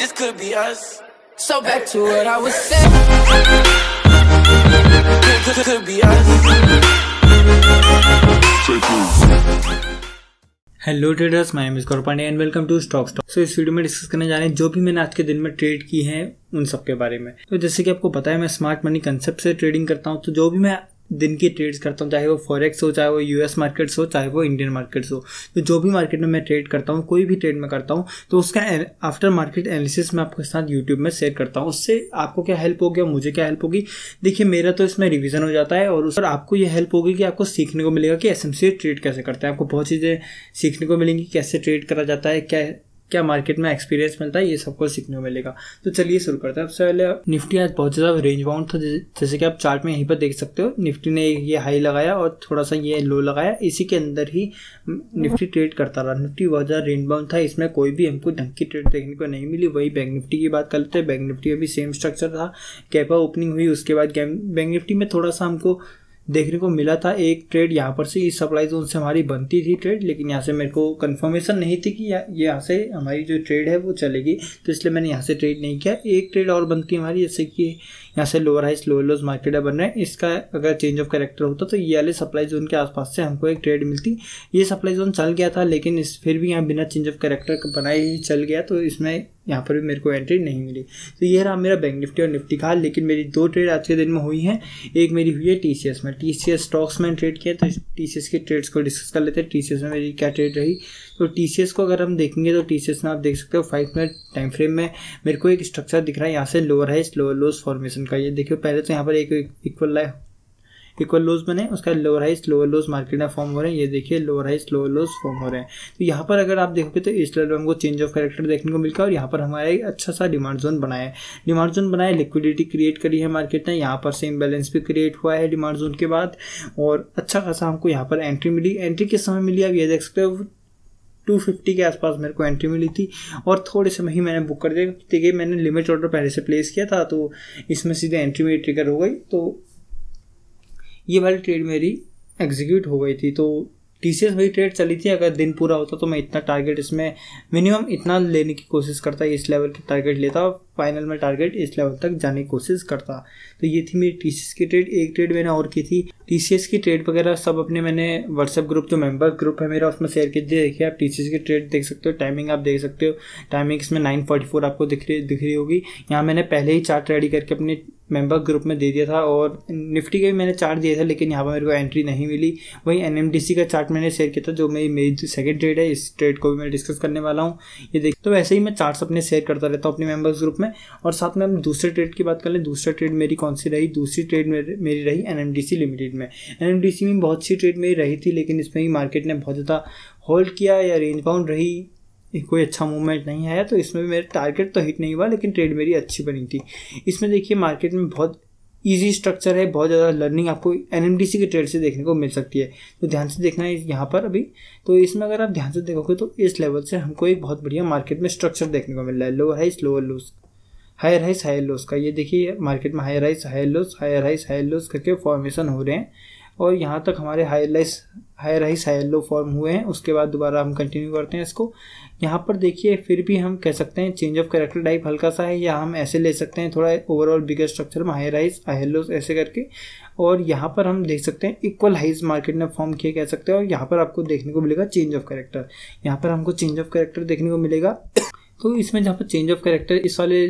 this could be us. So back to what I was saying. This could, be us. Hello traders my name is Gaur Pandey and welcome to stock stock so इस video में discuss करने जा रहे हैं जो भी मैंने आज के दिन में ट्रेड की है उन सब के बारे में तो जैसे कि आपको पता है मैं स्मार्ट मनी कंसेप्ट से ट्रेडिंग करता हूँ तो जो भी मैं दिन की ट्रेड्स करता हूँ चाहे वो फॉरेक्स हो चाहे वो यूएस मार्केट्स हो चाहे वो इंडियन मार्केट्स हो तो जो भी मार्केट में मैं ट्रेड करता हूँ कोई भी ट्रेड में करता हूँ तो उसका आफ्टर मार्केट एनालिसिस मैं आपके साथ यूट्यूब में शेयर करता हूँ उससे आपको क्या हेल्प होगी और मुझे क्या हेल्प होगी देखिए मेरा तो इसमें रिविजन हो जाता है और उस पर आपको ये हेल्प होगी कि आपको सीखने को मिलेगा कि एस ट्रेड कैसे करते हैं आपको बहुत चीज़ें सीखने को मिलेंगी कैसे ट्रेड करा जाता है क्या क्या मार्केट में एक्सपीरियंस मिलता है ये सबको सीखने को मिलेगा तो चलिए शुरू करते हैं सबसे पहले निफ्टी आज बहुत ज़्यादा रेंज बाउंड था जैसे कि आप चार्ट में यहीं पर देख सकते हो निफ्टी ने ये हाई लगाया और थोड़ा सा ये लो लगाया इसी के अंदर ही निफ्टी ट्रेड करता रहा निफ्टी बहुत ज़्यादा रेंज बाउंड था इसमें कोई भी हमको ढंग की ट्रेड देखने को नहीं मिली वही बैंक निफ्टी की बात कर लेते हैं बैंक निफ्टी में भी सेम स्ट्रक्चर था कैपा ओपनिंग हुई उसके बाद बैंक निफ्टी में थोड़ा सा हमको देखने को मिला था एक ट्रेड यहाँ पर से इस सप्लाई जोन से हमारी बनती थी ट्रेड लेकिन यहाँ से मेरे को कंफर्मेशन नहीं थी कि यहाँ से हमारी जो ट्रेड है वो चलेगी तो इसलिए मैंने यहाँ से ट्रेड नहीं किया एक ट्रेड और बनती हमारी जैसे कि यहाँ से lower highs lower lows market बन रहे हैं इसका अगर चेंज ऑफ करेक्टर होता तो ये वाले सप्लाई जोन के आसपास से हमको एक ट्रेड मिलती ये सप्लाई जोन चल गया था लेकिन इस फिर भी यहाँ बिना चेंज ऑफ करेक्टर बनाए ही चल गया तो इसमें यहाँ पर भी मेरे को एंट्री नहीं मिली तो ये रहा मेरा बैंक निफ्टी और निफ्टी का लेकिन मेरी दो ट्रेड आज के दिन में हुई है एक मेरी हुई है टी में टी स्टॉक्स में ट्रेड किया तो टी के ट्रेड्स को डिस्कस कर लेते हैं टी में मेरी क्या ट्रेड रही तो टी को अगर हम देखेंगे तो टी में आप देख सकते हो फाइव मिनट टाइम फ्रेम में मेरे को एक स्ट्रक्चर दिख रहा है यहाँ से लोअर हाइस लोअर लोज फॉर्मेशन परसेंट का ये देखिए पहले तो यहाँ पर एक इक्वल लाइफ इक्वल लोज बने उसका lower highs lower lows market में फॉर्म हो रहे हैं ये देखिए लोअर हाइस लोअर लोज फॉर्म हो रहे हैं तो यहाँ पर अगर आप देखोगे तो इस लेवल पर हमको चेंज ऑफ कैरेक्टर देखने को मिलता है और यहाँ पर हमारा एक अच्छा सा डिमांड जोन बनाया है डिमांड जोन बनाया लिक्विडिटी क्रिएट करी है मार्केट ने यहाँ पर सेम बैलेंस भी क्रिएट हुआ है डिमांड जोन के बाद और अच्छा खासा हमको यहाँ पर एंट्री मिली एंट्री किस समय मिली आप ये देख सकते हो टू फिफ्टी के आसपास मेरे को एंट्री मिली थी और थोड़े समय ही मैंने बुक कर दिया देखिए मैंने लिमिट ऑर्डर पहले से प्लेस किया था तो इसमें सीधे एंट्री मेरी ट्रिगर हो गई तो ये वाली ट्रेड मेरी एग्जीक्यूट हो गई थी तो टी सी एस वही ट्रेड चली थी अगर दिन पूरा होता तो मैं इतना टारगेट इसमें मिनिमम इतना लेने की कोशिश करता इस लेवल के टारगेट लेता फाइनल में टारगेट इस लेवल तक जाने की कोशिश करता तो ये थी मेरी टी की ट्रेड एक ट्रेड मैंने और की थी टी की ट्रेड वगैरह सब अपने मैंने व्हाट्सअप ग्रुप जो मेंबर ग्रुप है मेरा उसमें शेयर कीजिए देखिए आप टी की ट्रेड देख सकते हो टाइमिंग आप देख सकते हो टाइमिंग इसमें नाइन आपको दिख रही दिख रही होगी यहाँ मैंने पहले ही चार्ट रेडी करके अपनी मेंबर ग्रुप में दे दिया था और निफ्टी के भी मैंने चार्ट दिया था लेकिन यहाँ पर मेरे को एंट्री नहीं मिली वहीं एन का चार्ट मैंने शेयर किया था जो मेरी मेरी सेकेंड ट्रेड है इस ट्रेड को भी मैं डिस्कस करने वाला हूँ ये देख तो वैसे ही मैं चार्ट्स अपने शेयर करता रहता हूँ अपने मेंबर्स ग्रुप में और साथ में हम दूसरे ट्रेड की बात कर लें दूसरा ट्रेड मेरी कौन सी रही दूसरी ट्रेड मेरी रही एन लिमिटेड में एन में बहुत सी ट्रेड मेरी रही थी लेकिन इसमें ही मार्केट ने बहुत ज़्यादा होल्ड किया या रेंज बाउंड रही कोई अच्छा मूवमेंट नहीं आया तो इसमें भी मेरा टारगेट तो हिट नहीं हुआ लेकिन ट्रेड मेरी अच्छी बनी थी इसमें देखिए मार्केट में बहुत ईजी स्ट्रक्चर है बहुत ज़्यादा लर्निंग आपको एन के ट्रेड से देखने को मिल सकती है तो ध्यान से देखना है यहाँ पर अभी तो इसमें अगर आप ध्यान से देखोगे तो इस लेवल से हमको एक बहुत बढ़िया मार्केट में स्ट्रक्चर देखने को मिल रहा है lower highs lower lows higher highs higher lows का ये देखिए मार्केट में higher highs higher lows higher highs higher lows करके फॉर्मेशन हो रहे हैं और यहाँ तक हमारे हाईलाइस हायर हाइस हायलो फॉर्म हुए हैं उसके बाद दोबारा हम कंटिन्यू करते हैं इसको यहाँ पर देखिए फिर भी हम कह सकते हैं चेंज ऑफ करेक्टर टाइप हल्का सा है या हम ऐसे ले सकते हैं थोड़ा ओवरऑल बिगर स्ट्रक्चर में हायर हाइस हायलो ऐसे करके और यहाँ पर हम देख सकते हैं इक्वल हाइज मार्केट ने फॉर्म किए कह सकते हैं और यहाँ पर आपको देखने को मिलेगा चेंज ऑफ करेक्टर यहाँ पर हमको चेंज ऑफ करेक्टर देखने को मिलेगा तो इसमें जहाँ पर चेंज ऑफ करेक्टर इस वाले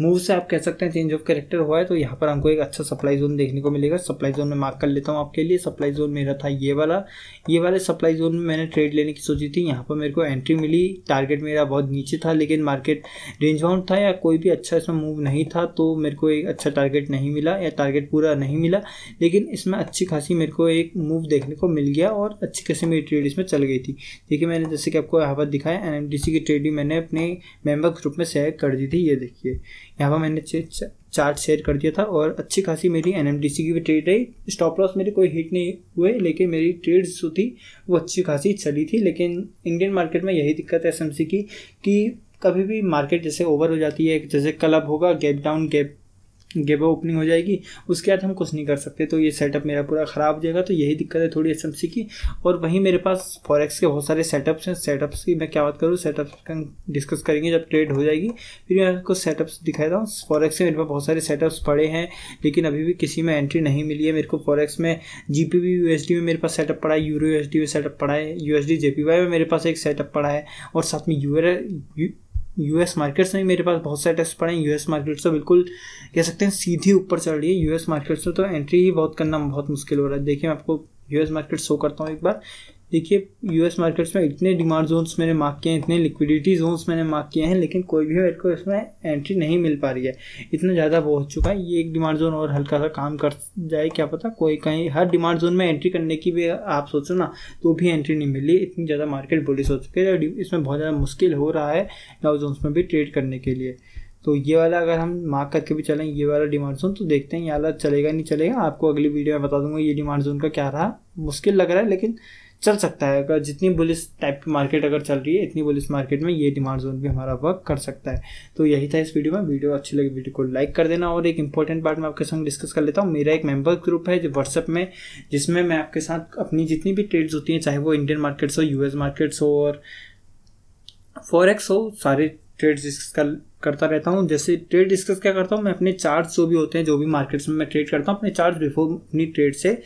मूव से आप कह सकते हैं चेंज ऑफ कैरेक्टर हुआ है तो यहाँ पर हमको एक अच्छा सप्लाई जोन देखने को मिलेगा सप्लाई जोन में मार्क कर लेता हूँ आपके लिए सप्लाई जोन मेरा था ये वाला ये वाले सप्लाई जोन में मैंने ट्रेड लेने की सोची थी यहाँ पर मेरे को एंट्री मिली टारगेट मेरा बहुत नीचे था लेकिन मार्केट रेंज बाउंड था या कोई भी अच्छा इसमें मूव नहीं था तो मेरे को एक अच्छा टारगेट नहीं मिला या टारगेट पूरा नहीं मिला लेकिन इसमें अच्छी खासी मेरे को एक मूव देखने को मिल गया और अच्छी खासी मेरी ट्रेड इसमें चल गई थी देखिए मैंने जैसे कि आपको यहाँ पर दिखाया एन की ट्रेड भी मैंने अपने मेम्बर ग्रुप में शेयर कर दी थी ये देखिए यहाँ पर मैंने चार्ट शेयर कर दिया था और अच्छी खासी मेरी एन की भी ट्रेड रही स्टॉप लॉस मेरे कोई हिट नहीं हुए लेकिन मेरी ट्रेड्स जो थी वो अच्छी खासी चली थी लेकिन इंडियन मार्केट में यही दिक्कत है एस की कि कभी भी मार्केट जैसे ओवर हो जाती है जैसे कल अब होगा gap down gap gap opening हो जाएगी उसके बाद हम कुछ नहीं कर सकते तो ये सेटअप मेरा पूरा ख़राब हो जाएगा तो यही दिक्कत है थोड़ी एस की और वहीं मेरे पास फॉरेक्स के बहुत सारे सेटअप्स हैं सेटअप्स की मैं क्या बात करूँ सेटअप का डिस्कस करेंगे जब ट्रेड हो जाएगी फिर मैं आपको सेटअप्स दिखाता हूँ फॉरेक्स में मेरे पास बहुत सारे सेटअप्स पड़े हैं लेकिन अभी भी किसी में एंट्री नहीं मिली है मेरे को फॉरेक्स में जी पी में मेरे पास सेटअप पड़ा है यूरो यू में सेटअप पड़ा है यू एस में मेरे पास एक सेटअप पड़ा है और साथ में यू यूएस मार्केट्स में मेरे पास बहुत सारे टेस्ट पड़े हैं यूएस मार्केट्स तो बिल्कुल कह सकते हैं सीधी ऊपर चल रही है यूएस मार्केट्स में तो एंट्री ही बहुत करना बहुत मुश्किल हो रहा है देखिए मैं आपको यूएस मार्केट शो करता हूँ एक बार देखिए यूएस मार्केट्स में इतने डिमांड जोन्स मैंने मार्क किए हैं इतने लिक्विडिटी जोन्स मैंने मार्क किए हैं लेकिन कोई भी मेरे को इसमें एंट्री नहीं मिल पा रही है इतना ज़्यादा वो हो चुका है ये एक डिमांड जोन और हल्का सा काम कर जाए क्या पता कोई कहीं हर डिमांड जोन में एंट्री करने की भी आप सोचो ना तो भी एंट्री नहीं मिली इतनी ज़्यादा मार्केट बुलिस हो चुकी है इसमें बहुत ज़्यादा मुश्किल हो रहा है डाउ जोन्स में भी ट्रेड करने के लिए तो ये वाला अगर हम मार्क करके भी चलें ये वाला डिमांड जोन तो देखते हैं ये वाला चलेगा नहीं चलेगा आपको अगली वीडियो में बता दूंगा ये डिमांड जोन का क्या रहा मुश्किल लग रहा है लेकिन चल सकता है अगर जितनी बुलिस टाइप की मार्केट अगर चल रही है इतनी बुलिस मार्केट में ये डिमांड जोन भी हमारा वर्क कर सकता है तो यही था इस वीडियो में वीडियो अच्छी लगी वीडियो को लाइक कर देना और एक इंपॉर्टेंट पार्ट मैं आपके संग डिस्कस कर लेता हूँ मेरा एक मेंबर ग्रुप है जो व्हाट्सअप में जिसमें मैं आपके साथ अपनी जितनी भी ट्रेड्स होती हैं चाहे वो इंडियन मार्केट्स हो यूएस मार्केट्स हो और फॉरेक्स हो सारे ट्रेड्स डिस्कस कर करता रहता हूँ जैसे ट्रेड डिस्कस क्या करता हूँ मैं अपने चार्ट्स जो भी होते हैं जो भी मार्केट्स में मैं ट्रेड करता हूँ अपने चार्ट बिफोर अपनी ट्रेड से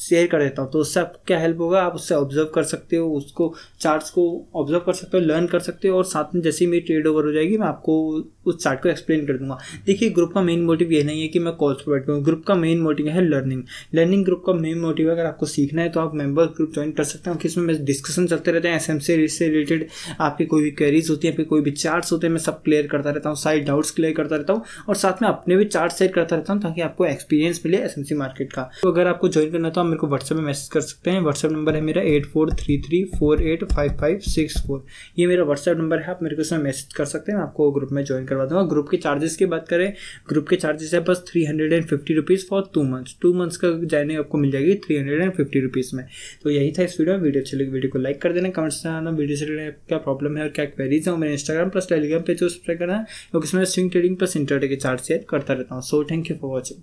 शेयर कर देता हूँ तो उससे आपको क्या हेल्प होगा आप उससे ऑब्जर्व कर सकते हो उसको चार्ट्स को ऑब्जर्व कर सकते हो लर्न कर सकते हो और साथ में जैसे ही मेरी ट्रेड ओवर हो जाएगी मैं आपको उस चार्ट को एक्सप्लेन कर दूंगा देखिए ग्रुप का मेन मोटिव ये नहीं है कि मैं कॉल्स पर करूँ ग्रुप का मेन मोटिव है लर्निंग लर्निंग ग्रुप का मेन मोटिव है अगर आपको सीखना है तो आप मेंबर ग्रुप ज्वाइन कर सकते हैं क्योंकि मैं डिस्कशन चलते रहते हैं एस से रिलेटेड आपकी कोई भी क्वेरीज होती है आपके कोई भी चार्ट्स होते हैं मैं सब क्लियर करता रहता हूँ सारी डाउट्स क्लियर करता रहता हूँ और साथ में अपने भी चार्ट शेयर करता रहता हूँ ताकि आपको एक्सपीरियंस मिले एस मार्केट का तो अगर आपको ज्वाइन करना तो आप मेरे को व्हाट्सएप में मैसेज कर सकते हैं व्हाट्सएप नंबर है मेरा eight four three three four eight five five six four ये मेरा व्हाट्सएप नंबर है आप मेरे को इसमें मैसेज कर सकते हैं आपको ग्रुप में ज्वाइन करवा दूँगा ग्रुप के चार्जेस की बात करें ग्रुप के चार्जेस है बस three hundred and fifty rupees for two months two months का जाने आपको मिल जाएगी three hundred and fifty rupees में तो यही था इस वीडियो में वीडियो अच्छी लगी वीडियो को लाइक कर देना कमेंट्स में आना वीडियो से क्या प्रॉब्लम है और क्या क्वेरीज है मेरे इंस्टाग्राम प्लस टेलीग्राम पेज को सब्सक्राइब करना क्योंकि मैं स्विंग ट्रेडिंग पर इंटरडे के चार्ट शेयर करता रहता हूँ so thank you for watching